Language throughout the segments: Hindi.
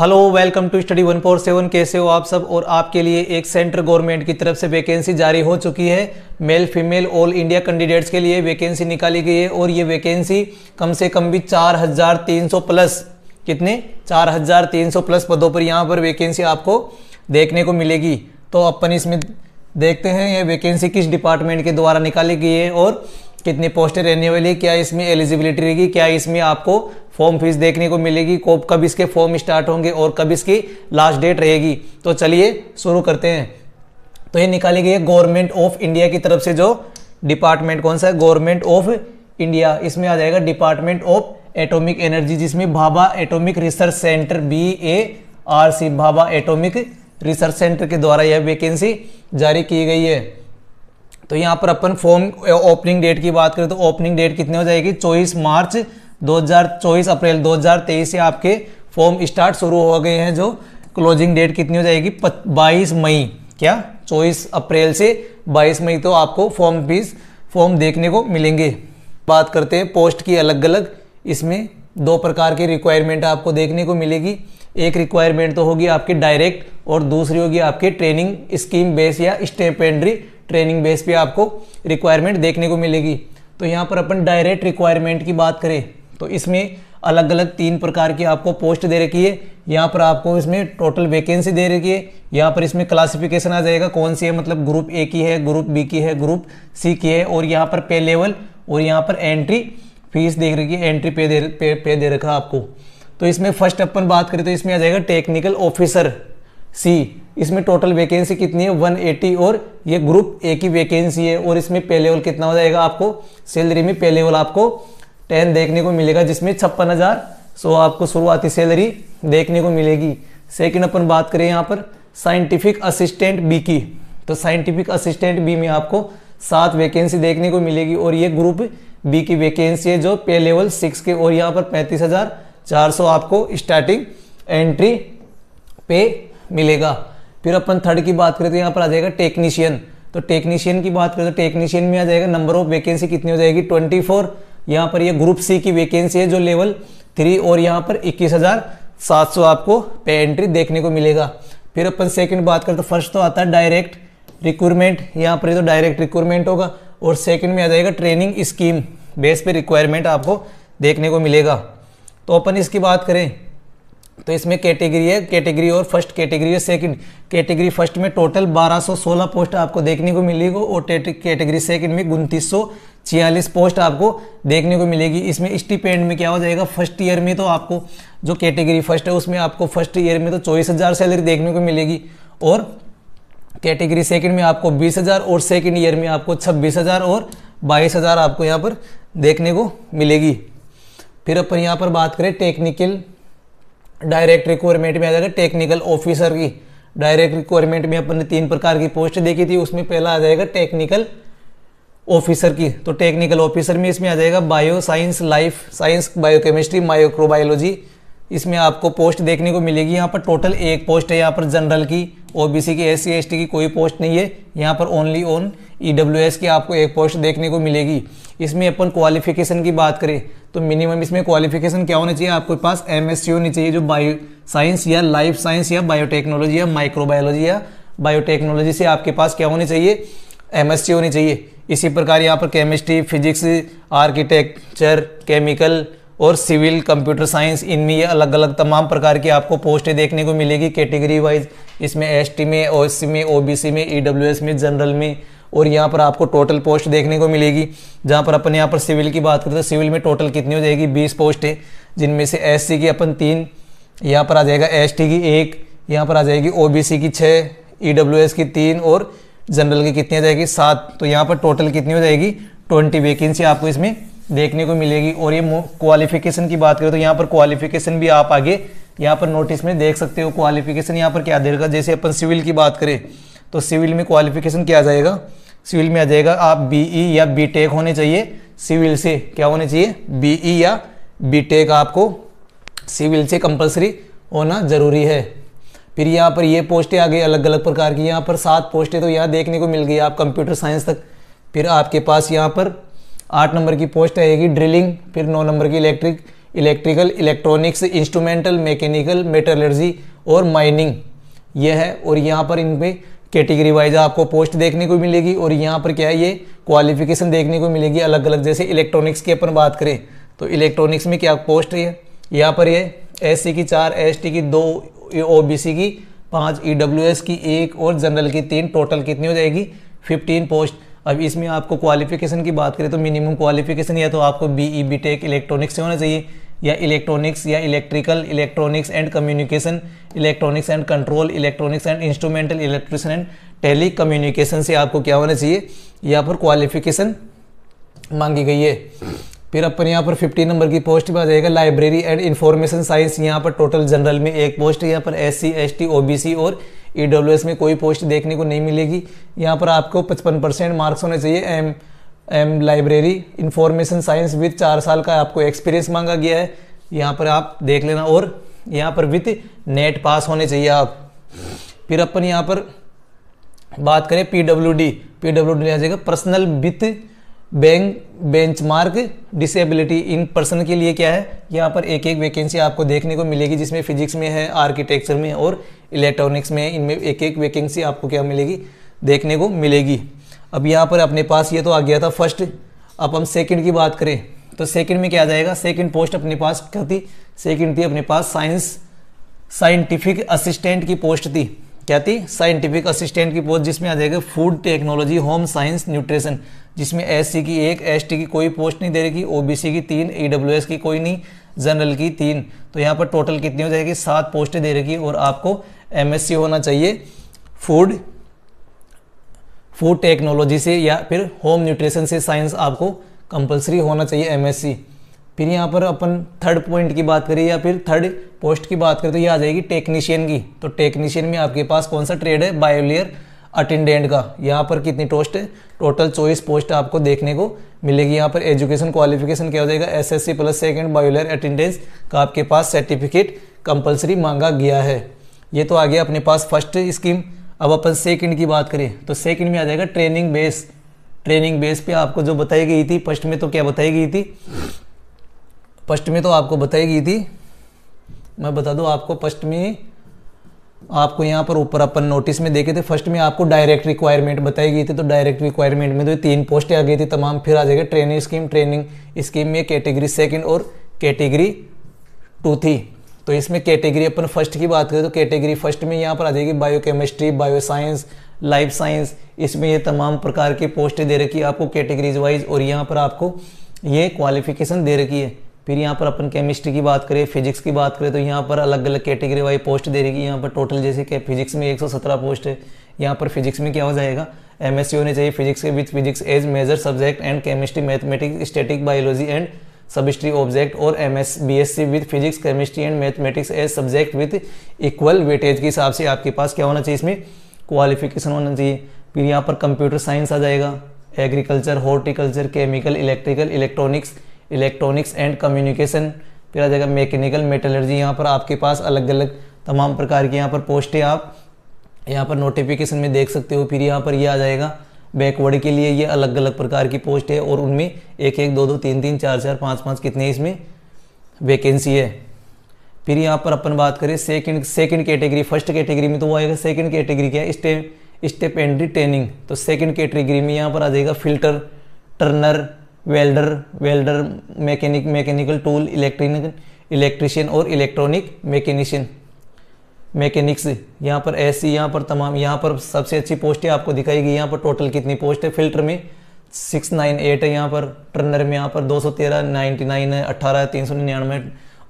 हेलो वेलकम टू स्टडी 147 कैसे हो आप सब और आपके लिए एक सेंट्रल गवर्नमेंट की तरफ से वैकेंसी जारी हो चुकी है male female all India candidates के लिए वैकेंसी निकाली गई है और ये वैकेंसी कम से कम भी 4,300 प्लस कितने 4,300 प्लस पदों पर यहाँ पर वैकेंसी आपको देखने को मिलेगी तो अपन इसमें देखते हैं ये वैकेंसी किस डिपार्टमेंट के द्वारा निकाली गई है और कितनी पोस्टें रहने वाली है क्या इसमें एलिजिबिलिटी रहेगी क्या इसमें आपको फॉर्म फीस देखने को मिलेगी कब कब इसके फॉर्म स्टार्ट होंगे और कब इसकी लास्ट डेट रहेगी तो चलिए शुरू करते हैं तो ये निकाली गई है गवर्नमेंट ऑफ इंडिया की तरफ से जो डिपार्टमेंट कौन सा है गवर्नमेंट ऑफ इंडिया इसमें आ जाएगा डिपार्टमेंट ऑफ एटॉमिक एनर्जी जिसमें Bhabha atomic research centre B A R C Bhabha atomic research centre के द्वारा यह वैकेंसी जारी की गई है तो यहाँ पर अपन फॉर्म ओपनिंग डेट की बात करें तो ओपनिंग डेट कितनी हो जाएगी चौबीस मार्च 2024 अप्रैल 2023 से आपके फॉर्म स्टार्ट शुरू हो गए हैं जो क्लोजिंग डेट कितनी हो जाएगी बाईस मई क्या चौबीस अप्रैल से बाईस मई तो आपको फॉर्म फीस फॉर्म देखने को मिलेंगे बात करते हैं पोस्ट की अलग अलग इसमें दो प्रकार की रिक्वायरमेंट आपको देखने को मिलेगी एक रिक्वायरमेंट तो होगी आपकी डायरेक्ट और दूसरी होगी आपकी ट्रेनिंग स्कीम बेस या स्टेपेंड्री ट्रेनिंग बेस पे आपको रिक्वायरमेंट देखने को मिलेगी तो यहाँ पर अपन डायरेक्ट रिक्वायरमेंट की बात करें तो इसमें अलग अलग तीन प्रकार की आपको पोस्ट दे रखी है यहाँ पर आपको इसमें टोटल वैकेंसी दे रखी है यहाँ पर इसमें क्लासिफिकेशन आ जाएगा कौन सी है मतलब ग्रुप ए की है ग्रुप बी की है ग्रुप सी की है और यहाँ पर पे लेवल और यहाँ पर एंट्री फीस देख रखी है एंट्री पे दे पे, पे दे रखा आपको तो इसमें फर्स्ट अपन बात करें तो इसमें आ जाएगा टेक्निकल ऑफिसर सी इसमें टोटल वैकेंसी कितनी है 180 और ये ग्रुप ए की वैकेंसी है और इसमें पे लेवल कितना हो जाएगा आपको सैलरी में पे लेवल आपको 10 देखने को मिलेगा जिसमें छप्पन हज़ार सो आपको शुरुआती सैलरी देखने को मिलेगी सेकंड अपन बात करें यहाँ पर साइंटिफिक असिस्टेंट बी की तो साइंटिफिक असिस्टेंट बी में आपको सात वैकेंसी देखने को मिलेगी और ये ग्रुप बी की वैकेंसी है जो पे लेवल सिक्स के और यहाँ पर पैंतीस हज़ार चार सौ आपको स्टार्टिंग एंट्री पे मिलेगा फिर अपन थर्ड की बात करें तो यहाँ पर आ जाएगा टेक्नीशियन तो टेक्नीशियन की बात करें तो टेक्नीशियन में आ जाएगा नंबर ऑफ वैकेंसी कितनी हो जाएगी ट्वेंटी फोर यहाँ पर यह ग्रुप सी की वैकेंसी है जो लेवल थ्री और यहाँ पर इक्कीस हज़ार सात सौ आपको पे एंट्री देखने को मिलेगा फिर अपन सेकेंड बात करें तो फर्स्ट तो आता है डायरेक्ट रिक्रूटमेंट यहाँ पर तो डायरेक्ट रिक्रूटमेंट होगा और सेकंड में आ जाएगा ट्रेनिंग स्कीम बेस पे रिक्वायरमेंट आपको देखने को मिलेगा तो अपन इसकी बात करें तो इसमें कैटेगरी है कैटेगरी और फर्स्ट कैटेगरी और सेकंड कैटेगरी फर्स्ट में टोटल 1216 पोस्ट आपको देखने को मिलेगी और कैटेगरी सेकंड में उनतीस छियालीस पोस्ट आपको देखने को मिलेगी इसमें स्टीपेंड में क्या हो जाएगा फर्स्ट ईयर में तो आपको जो कैटेगरी फर्स्ट है उसमें आपको फर्स्ट ईयर में तो चौबीस हज़ार सैलरी देखने को मिलेगी और कैटेगरी सेकेंड में आपको बीस हज़ार और सेकेंड ईयर में आपको छब्बीस हज़ार और बाईस हज़ार आपको यहाँ पर देखने को मिलेगी फिर अपन यहाँ पर बात करें टेक्निकल डायरेक्ट रिक्वायरमेंट में आ जाएगा टेक्निकल ऑफिसर की डायरेक्ट रिक्वायरमेंट में अपन ने तीन प्रकार की पोस्ट देखी थी उसमें पहला आ जाएगा टेक्निकल ऑफिसर की तो टेक्निकल ऑफिसर में इसमें आ जाएगा bio science life science biochemistry microbiology इसमें आपको पोस्ट देखने को मिलेगी यहाँ पर टोटल एक पोस्ट है यहाँ पर जनरल की ओबीसी की एस सी की कोई पोस्ट नहीं है यहाँ पर ओनली ऑन ई e की आपको एक पोस्ट देखने को मिलेगी इसमें अपन क्वालिफिकेशन की बात करें तो मिनिमम इसमें क्वालिफिकेशन क्या होना चाहिए आपके पास एम होनी चाहिए जो बायो साइंस या लाइफ साइंस या बायोटेक्नोलॉजी या माइक्रोबायोलॉजी या बायोटेक्नोलॉजी से आपके पास क्या होनी चाहिए एम होनी चाहिए इसी प्रकार यहाँ पर केमिस्ट्री फिजिक्स आर्किटेक्चर केमिकल और सिविल कंप्यूटर साइंस इनमें ये अलग अलग तमाम प्रकार की आपको पोस्टें देखने को मिलेगी कैटेगरी वाइज इसमें टी में सी में सी में एस e में जनरल में और यहाँ पर आपको टोटल पोस्ट देखने को मिलेगी जहाँ पर अपन यहाँ पर सिविल की बात करते हैं सिविल तो में टोटल कितनी हो जाएगी बीस पोस्ट है जिनमें से एस की अपन तीन यहाँ पर आ जाएगा एस की एक यहाँ पर आ जाएगी ओ की छः ई e की तीन और जनरल की कितनी आ जाएगी सात तो यहाँ पर टोटल कितनी हो जाएगी ट्वेंटी वैकेंसी आपको इसमें देखने को मिलेगी और ये क्वालिफिकेशन की बात करें तो यहाँ पर क्वालिफिकेशन भी आप आगे यहाँ पर नोटिस में देख सकते हो क्वालिफिकेशन यहाँ पर क्या देगा जैसे अपन सिविल की बात करें तो सिविल में क्वालिफिकेशन क्या जाएगा सिविल में आ जाएगा आप बीई e या बी टेक होने चाहिए सिविल से क्या होने चाहिए बीई e या बी टेक आपको सिविल से कंपलसरी होना ज़रूरी है फिर यहाँ पर ये पोस्टें आ गई अलग अलग प्रकार की यहाँ पर सात पोस्टें तो यहाँ देखने को मिल गई आप कंप्यूटर साइंस तक फिर आपके पास यहाँ पर आठ नंबर की पोस्ट आएगी ड्रिलिंग फिर नौ नंबर की electric electrical electronics instrumental mechanical metallurgy और माइनिंग यह है और यहाँ पर इन पर कैटेगरी वाइज आपको पोस्ट देखने को मिलेगी और यहाँ पर क्या है ये क्वालिफिकेशन देखने को मिलेगी अलग अलग जैसे इलेक्ट्रॉनिक्स की अपन बात करें तो इलेक्ट्रॉनिक्स में क्या पोस्ट है यहाँ पर ये एस की चार एस की दो ओ की पाँच ई e की एक और जनरल की तीन टोटल कितनी हो जाएगी फिफ्टीन पोस्ट अब इसमें आपको क्वालिफिकेशन की बात करें तो मिनिमम क्वालिफिकेशन या तो आपको B E B tech electronics से होना चाहिए या इलेक्ट्रॉनिक्स या electrical electronics and communication electronics and control electronics and instrumental electrician and telecommunication से आपको क्या होना चाहिए यहाँ पर क्वालिफिकेशन मांगी गई है फिर अपन यहाँ पर 50 नंबर की पोस्ट पर आ जाएगा लाइब्रेरी एंड इन्फॉर्मेशन साइंस यहाँ पर टोटल जनरल में एक पोस्ट यहाँ पर S C S T O B C और ई डब्ल्यू एस में कोई पोस्ट देखने को नहीं मिलेगी यहाँ पर आपको पचपन परसेंट मार्क्स होने चाहिए M M library information science with चार साल का आपको एक्सपीरियंस मांगा गया है यहाँ पर आप देख लेना और यहाँ पर विथ नेट पास होने चाहिए आप फिर अपन यहाँ पर बात करें P W D P W D आ जाएगा personal with bank benchmark disability in person के लिए क्या है यहाँ पर एक एक वैकेंसी आपको देखने को मिलेगी जिसमें फिजिक्स में है आर्किटेक्चर में और इलेक्ट्रॉनिक्स में इनमें एक एक वैकेंसी आपको क्या मिलेगी देखने को मिलेगी अब यहाँ पर अपने पास ये तो आ गया था फर्स्ट अब हम सेकंड की बात करें तो सेकंड में क्या आ जाएगा सेकंड पोस्ट अपने पास क्या थी सेकंड थी अपने पास साइंस साइंटिफिक असिस्टेंट की पोस्ट थी क्या थी साइंटिफिक असिस्टेंट की पोस्ट जिसमें आ जाएगा food technology home science nutrition जिसमें एस की एक एस की कोई पोस्ट नहीं दे थी ओ की तीन ई की कोई नहीं जनरल की तीन तो यहाँ पर टोटल कितनी हो जाएगी सात पोस्टें दे रखी और आपको एम होना चाहिए फूड फूड टेक्नोलॉजी से या फिर होम न्यूट्रिशन से साइंस आपको कंपलसरी होना चाहिए एमएससी फिर यहाँ पर अपन थर्ड पॉइंट की बात करें या फिर थर्ड पोस्ट की बात करें तो ये आ जाएगी टेक्नीशियन की तो टेक्नीशियन में आपके पास कौन सा ट्रेड है बायोलियर अटेंडेंट का यहाँ पर कितनी पोस्ट है टोटल चौबीस पोस्ट आपको देखने को मिलेगी यहाँ पर एजुकेशन क्वालिफिकेशन क्या हो जाएगा एसएससी प्लस सेकंड बायोलियर अटेंडेंस का आपके पास सर्टिफिकेट कंपलसरी मांगा गया है ये तो आ गया अपने पास फर्स्ट स्कीम अब अपन सेकंड की बात करें तो सेकंड में आ जाएगा ट्रेनिंग बेस ट्रेनिंग बेस पे आपको जो बताई गई थी फर्स्ट में तो क्या बताई गई थी फर्स्ट में तो आपको बताई गई थी मैं बता दूं आपको फर्स्ट में आपको यहाँ पर ऊपर अपन नोटिस में देखे थे फर्स्ट में आपको डायरेक्ट रिक्वायरमेंट बताई गई थी तो डायरेक्ट रिक्वायरमेंट में तो तीन पोस्टें आ गई थी तमाम फिर आ जाएगा ट्रेनिंग स्कीम ट्रेनिंग स्कीम में कैटेगरी सेकेंड और कैटेगरी टू थी तो इसमें कैटेगरी अपन फर्स्ट की बात करें तो कैटेगरी फर्स्ट में यहाँ पर आ जाएगी bio chemistry bio science life science इसमें ये तमाम प्रकार की पोस्टें दे रखी है आपको कैटेगरीज वाइज और यहाँ पर आपको ये क्वालिफिकेशन दे रखी है फिर यहाँ पर अपन केमिस्ट्री की बात करें फिजिक्स की बात करें तो यहाँ पर अलग अलग कैटेगरी वाइज पोस्ट दे रही है यहाँ पर टोटल जैसे कि फिजिक्स में सत्रह पोस्ट है यहाँ पर फिजिक्स में क्या हो जाएगा एम होने चाहिए फिजिक्स के with physics as major subject and chemistry mathematics statistics biology and सबस्ट्री ऑब्जेक्ट और M S B S C with physics chemistry and mathematics as subject with equal weightage के हिसाब से आपके पास क्या होना चाहिए इसमें क्वालिफिकेशन होना चाहिए फिर यहाँ पर कंप्यूटर साइंस आ जाएगा agriculture horticulture chemical electrical electronics electronics and communication फिर आ जाएगा मैकेनिकल मेटलर्जी यहाँ पर आपके पास अलग अलग तमाम प्रकार की यहाँ पर पोस्टें आप यहाँ पर नोटिफिकेशन में देख सकते हो फिर यहाँ पर ये यह आ जाएगा बैकवर्ड के लिए ये अलग अलग प्रकार की पोस्ट है और उनमें एक एक दो दो तीन तीन चार चार पाँच पाँच कितने इसमें वैकेंसी है फिर यहाँ पर अपन बात करें second second category first category में तो वो आएगा सेकंड कैटेगरी क्या है स्टेप स्टेप ट्रेनिंग तो सेकंड कैटेगरी में यहाँ पर आ जाएगा fitter turner welder welder mechanic mechanical tool electric electrician और इलेक्ट्रॉनिक मैकेनिशियन मैकेनिक्स यहाँ पर एस सी यहाँ पर तमाम यहाँ पर सबसे अच्छी पोस्टें आपको दिखाई गई यहाँ पर टोटल कितनी पोस्ट है फिल्टर में सिक्स नाइन एट है यहाँ पर टर्नर में यहाँ पर दो सौ तेरह नाइन्टी नाइन है अट्ठारह तीन सौ निन्यानवे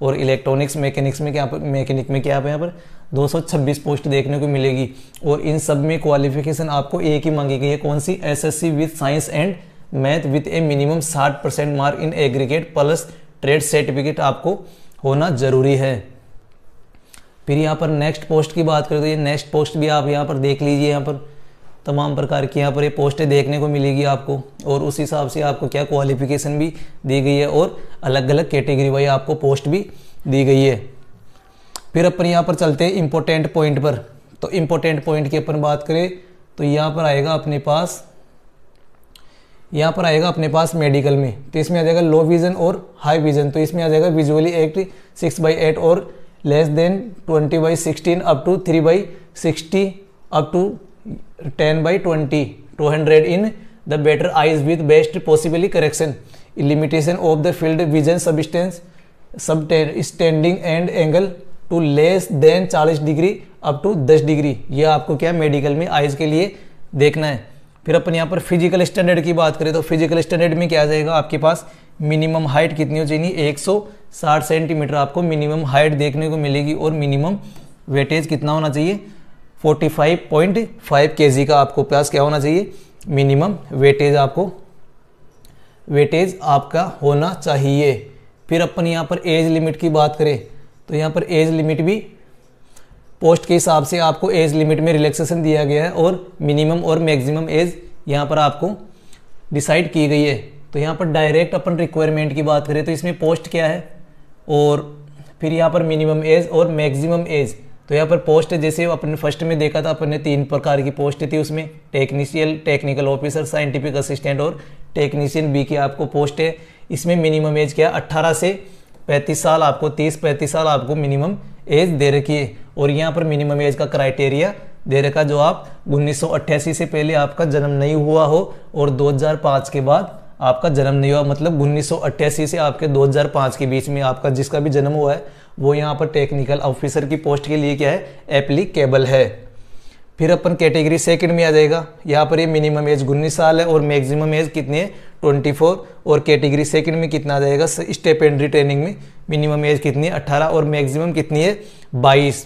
और इलेक्ट्रॉनिक्स मैकेनिक्स में क्या मैकेनिक में क्या आप यहाँ पर 226 पोस्ट देखने को मिलेगी और इन सब में क्वालिफिकेशन आपको एक ही मांगी गई है कौन सी C with science and math with a minimum साठ percent mark in aggregate plus trade certificate आपको होना जरूरी है फिर यहाँ पर नेक्स्ट पोस्ट की बात करें तो ये नेक्स्ट पोस्ट भी आप यहाँ पर देख लीजिए यहाँ पर तमाम प्रकार की यहाँ पर ये पोस्टें देखने को मिलेगी आपको और उस हिसाब से आपको क्या क्वालिफिकेशन भी दी गई है और अलग अलग कैटेगरी वाइज आपको पोस्ट भी दी गई है फिर अपन यहाँ पर चलते हैं इम्पोर्टेंट पॉइंट पर तो इम्पोर्टेंट पॉइंट की अपन बात करें तो यहाँ पर आएगा अपने पास यहाँ पर आएगा अपने पास मेडिकल में तो इसमें आ जाएगा लो विज़न और हाई विज़न तो इसमें आ जाएगा visually act six by eight और less than twenty by sixteen up to three by sixty up to ten by twenty two hundred in the better eyes with best possibly correction limitation of the field vision subsistence sub standing and angle to less than 40 degree up to 10 degree ये आपको क्या मेडिकल में आइज़ के लिए देखना है फिर अपन यहाँ पर फिजिकल स्टैंडर्ड की बात करें तो फिजिकल स्टैंडर्ड में क्या आ जाएगा आपके पास मिनिमम हाइट कितनी हो चाहिए एक सौ साठ सेंटीमीटर आपको मिनिमम हाइट देखने को मिलेगी और मिनिमम वेटेज कितना होना चाहिए 45.5 केजी का आपको प्यास क्या होना चाहिए मिनिमम वेटेज आपको वेटेज आपका होना चाहिए फिर अपन यहाँ पर एज लिमिट की बात करें तो यहाँ पर एज लिमिट भी पोस्ट के हिसाब से आपको एज लिमिट में रिलैक्सेशन दिया गया है और मिनिमम और मैक्सिमम एज यहाँ पर आपको डिसाइड की गई है तो यहाँ पर डायरेक्ट अपन रिक्वायरमेंट की बात करें तो इसमें पोस्ट क्या है और फिर यहाँ पर मिनिमम एज और मैक्सिमम एज तो यहाँ पर पोस्ट जैसे अपने फर्स्ट में देखा था अपने तीन प्रकार की पोस्ट थी उसमें technical technical officer scientific assistant और टेक्नीशियन बी की आपको पोस्ट है इसमें मिनिमम एज क्या अट्ठारह से पैंतीस साल आपको तीस पैंतीस साल आपको मिनिमम एज दे रखी है और यहाँ पर मिनिमम एज का क्राइटेरिया दे रखा जो आप उन्नीस से पहले आपका जन्म नहीं हुआ हो और 2005 के बाद आपका जन्म नहीं हुआ मतलब उन्नीस से आपके 2005 के बीच में आपका जिसका भी जन्म हुआ है वो यहाँ पर टेक्निकल ऑफिसर की पोस्ट के लिए क्या है एप्लीकेबल है फिर अपन कैटेगरी सेकंड में आ जाएगा यहाँ पर ये मिनिमम एज उन्नीस साल है और मैक्सिमम एज कितनी है ट्वेंटी और कैटेगरी सेकंड में कितना आ जाएगा स्टेपेंड्री ट्रेनिंग में मिनिमम एज कितनी है अट्ठारह और मैक्सिमम कितनी है बाईस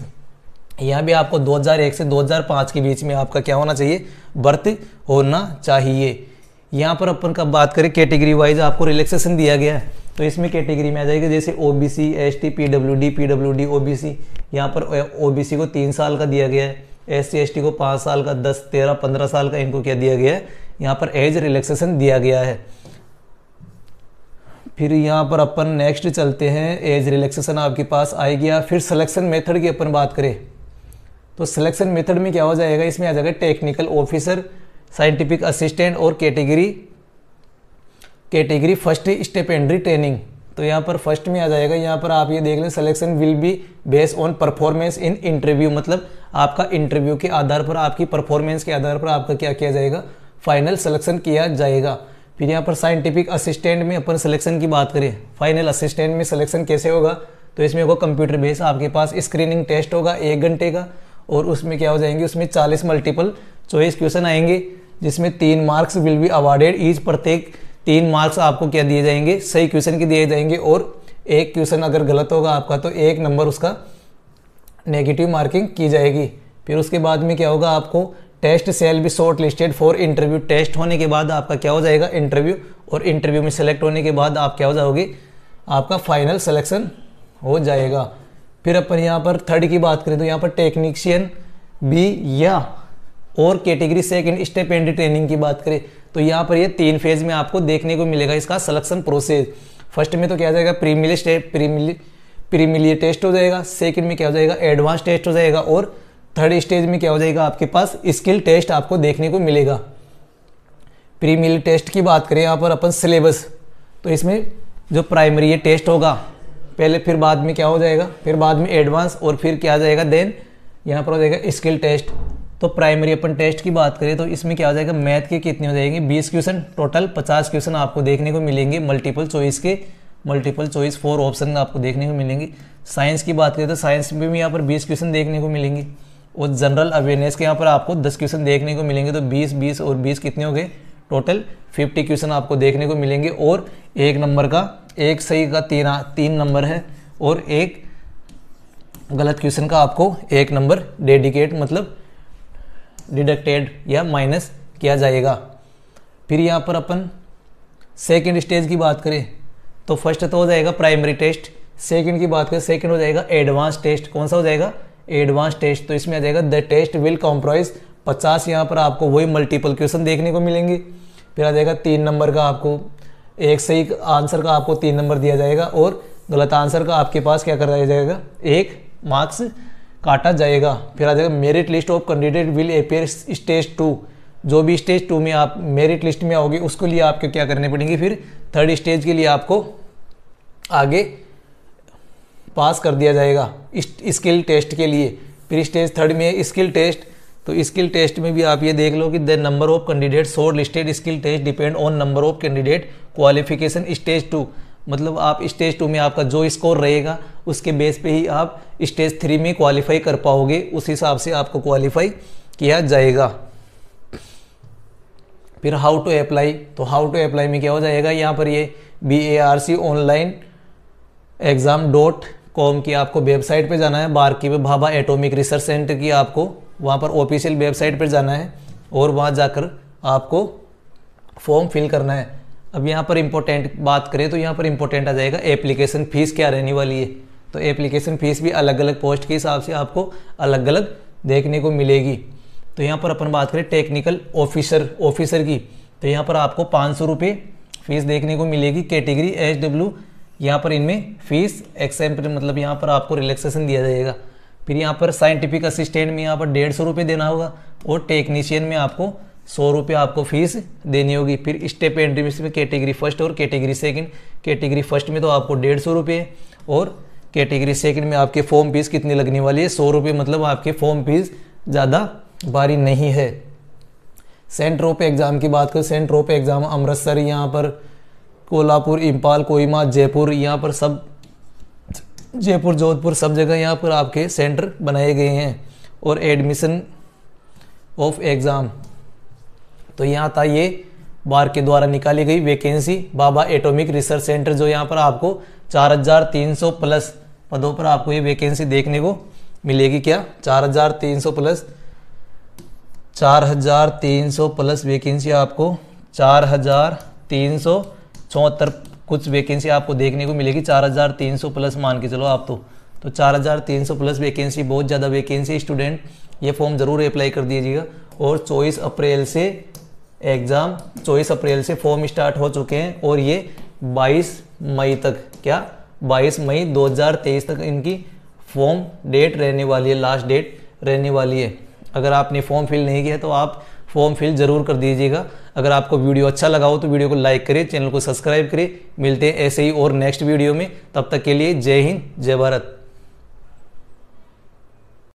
यहाँ भी आपको 2001 से 2005 के बीच में आपका क्या होना चाहिए बर्थ होना चाहिए यहाँ पर अपन का बात करें कैटेगरी वाइज आपको रिलैक्सेशन दिया गया है तो इसमें कैटेगरी में आ जाएगी जैसे O B C S T P W D P W D O B C यहाँ पर ओ बी सी को तीन साल का दिया गया है एस सी एस टी को पाँच साल का दस तेरह पंद्रह साल का इनको क्या दिया गया है यहाँ पर एज रिलैक्सेशन दिया गया है फिर यहाँ पर अपन नेक्स्ट चलते हैं एज रिलैक्सेशन आपके पास आ गया फिर सिलेक्शन मेथड की अपन बात करें तो सिलेक्शन मेथड में क्या हो जाएगा इसमें आ जाएगा टेक्निकल ऑफिसर साइंटिफिक असिस्टेंट और category category first stipendiary training तो यहाँ पर फर्स्ट में आ जाएगा यहाँ पर आप ये देख लें selection will be based on performance in interview मतलब आपका इंटरव्यू के आधार पर आपकी परफॉर्मेंस के आधार पर आपका क्या किया जाएगा फाइनल सिलेक्शन किया जाएगा फिर यहाँ पर साइंटिफिक असिस्टेंट में अपन सिलेक्शन की बात करें फाइनल असिस्टेंट में सिलेक्शन कैसे होगा तो इसमें होगा कंप्यूटर बेस आपके पास स्क्रीनिंग टेस्ट होगा एक घंटे का और उसमें क्या हो जाएंगे उसमें चालीस मल्टीपल चॉइस क्वेश्चन आएंगे जिसमें तीन marks will be awarded each प्रत्येक तीन मार्क्स आपको क्या दिए जाएंगे सही क्वेश्चन के दिए जाएंगे और एक क्वेश्चन अगर गलत होगा आपका तो एक नंबर उसका नेगेटिव मार्किंग की जाएगी फिर उसके बाद में क्या होगा आपको test shall be shortlisted for interview test होने के बाद आपका क्या हो जाएगा इंटरव्यू और इंटरव्यू में सेलेक्ट होने के बाद आप क्या हो जाओगे आपका फाइनल सिलेक्शन हो जाएगा फिर अपन यहाँ पर थर्ड की बात करें तो यहाँ पर टेक्नीशियन बी या और category second stipend training की बात करें तो यहाँ पर ये तीन फेज में आपको देखने को मिलेगा इसका सलेक्शन प्रोसेस फर्स्ट में तो क्या जाएगा प्रीमिल स्टेप प्रीमिल प्रीमिलियर टेस्ट हो जाएगा सेकंड में क्या हो जाएगा एडवांस टेस्ट हो जाएगा और थर्ड स्टेज में क्या हो जाएगा आपके पास स्किल टेस्ट आपको देखने को मिलेगा प्रीमिलियर टेस्ट की बात करें यहाँ पर अपन सिलेबस तो इसमें जो प्राइमरी टेस्ट होगा पहले फिर बाद में क्या हो जाएगा फिर बाद में एडवांस और फिर क्या आ जाएगा देन यहाँ पर हो जाएगा स्किल टेस्ट तो प्राइमरी अपन टेस्ट की बात करें तो इसमें क्या हो जाएगा मैथ के कितने हो जाएंगे 20 क्वेश्चन टोटल 50 क्वेश्चन आपको देखने को मिलेंगे मल्टीपल चॉइस के मल्टीपल चॉइस फोर ऑप्शन आपको देखने को मिलेंगे साइंस की बात करें तो साइंस में भी यहाँ पर 20 क्वेश्चन देखने को मिलेंगे और जनरल अवेयरनेस के यहाँ पर आपको 10 क्वेश्चन देखने को मिलेंगे तो 20 20 और 20 कितने हो गए टोटल 50 क्वेश्चन आपको देखने को मिलेंगे और एक नंबर का एक सही का तीन तीन नंबर है और एक गलत क्वेश्चन का आपको एक नंबर डेडिकेट मतलब डिडक्टेड या माइनस किया जाएगा फिर यहाँ पर अपन सेकेंड स्टेज की बात करें तो फर्स्ट तो हो जाएगा प्राइमरी टेस्ट सेकेंड की बात करें सेकेंड हो जाएगा एडवांस टेस्ट कौन सा हो जाएगा एडवांस टेस्ट तो इसमें आ जाएगा द टेस्ट विल कॉम्प्रोमाइज पचास यहाँ पर आपको वही मल्टीपल क्वेश्चन देखने को मिलेंगे फिर आ जाएगा तीन नंबर का आपको एक सही आंसर का आपको तीन नंबर दिया जाएगा और गलत आंसर का आपके पास क्या कराया जाएगा एक मार्क्स काटा जाएगा फिर आ जाएगा merit list of candidate will appear stage two जो भी स्टेज टू में आप मेरिट लिस्ट में आओगे उसके लिए आपको क्या करने पड़ेंगे फिर थर्ड स्टेज के लिए आपको आगे पास कर दिया जाएगा स्किल टेस्ट के लिए फिर स्टेज थर्ड में स्किल टेस्ट तो स्किल टेस्ट में भी आप ये देख लो कि the number of candidate shortlisted skill test depend on number of candidate qualification stage two मतलब आप स्टेज टू में आपका जो स्कोर रहेगा उसके बेस पे ही आप स्टेज थ्री में क्वालिफाई कर पाओगे उस हिसाब से आपको क्वालिफाई किया जाएगा फिर हाउ टू अप्लाई तो हाउ टू अप्लाई में क्या हो जाएगा यहाँ पर ये B A R C online exam dot com की आपको वेबसाइट पे जाना है बारकी की भाभा एटॉमिक रिसर्च सेंटर की आपको वहाँ पर ऑफिशियल वेबसाइट पर जाना है और वहाँ जाकर आपको फॉर्म फिल करना है अब यहाँ पर इम्पोर्टेंट बात करें तो यहाँ पर इम्पोर्टेंट आ जाएगा एप्लीकेशन फ़ीस क्या रहने वाली है तो एप्लीकेशन फ़ीस भी अलग अलग पोस्ट के हिसाब से आपको अलग अलग देखने को मिलेगी तो यहाँ पर अपन बात करें टेक्निकल ऑफिसर ऑफिसर की तो यहाँ पर आपको पाँच सौ रुपये फ़ीस देखने को मिलेगी कैटेगरी एच डब्ल्यू यहाँ पर इनमें फ़ीस एक्सएम्प्ट मतलब यहाँ पर आपको रिलैक्सेशन दिया जाएगा फिर यहाँ पर साइंटिफिक असिस्टेंट में यहाँ पर डेढ़ सौ रुपये देना होगा और टेक्नीशियन में आपको सौ रुपये आपको फीस देनी होगी फिर स्टेप एंट्री में कैटेगरी फर्स्ट और कैटेगरी सेकंड कैटेगरी फर्स्ट में तो आपको डेढ़ सौ रुपये और कैटेगरी सेकंड में आपके फॉर्म फीस कितनी लगने वाली है सौ रुपये मतलब आपके फॉर्म फीस ज़्यादा भारी नहीं है सेंट रोपे एग्ज़ाम की बात करें सेंट रोपे एग्ज़ाम अमृतसर यहाँ पर कोल्हापुर इम्पाल कोयमा जयपुर यहाँ पर सब जयपुर जोधपुर सब जगह यहाँ पर आपके सेंटर बनाए गए हैं और एडमिशन ऑफ एग्ज़ाम तो यहाँ था ये बार के द्वारा निकाली गई vacancy Bhabha atomic research centre जो यहाँ पर आपको 4,300 प्लस पदों पर आपको ये वैकेंसी देखने को मिलेगी क्या 4,300 प्लस 4,300 प्लस वैकेंसी आपको चार हजार तीन सौ चौहत्तर कुछ वैकेंसी आपको देखने को मिलेगी 4,300 प्लस मान के चलो आप तो तो 4,300 प्लस वैकेंसी बहुत ज़्यादा वैकेंसी स्टूडेंट ये फॉर्म ज़रूर अप्लाई कर दीजिएगा और चौबीस अप्रैल से एग्ज़ाम चौबीस अप्रैल से फॉर्म स्टार्ट हो चुके हैं और ये बाईस मई तक क्या बाईस मई 2023 तक इनकी फॉर्म डेट रहने वाली है लास्ट डेट रहने वाली है अगर आपने फॉर्म फिल नहीं किया तो आप फॉर्म फिल ज़रूर कर दीजिएगा अगर आपको वीडियो अच्छा लगा हो तो वीडियो को लाइक करें चैनल को सब्सक्राइब करें मिलते हैं ऐसे ही और नेक्स्ट वीडियो में तब तक के लिए जय हिंद जय भारत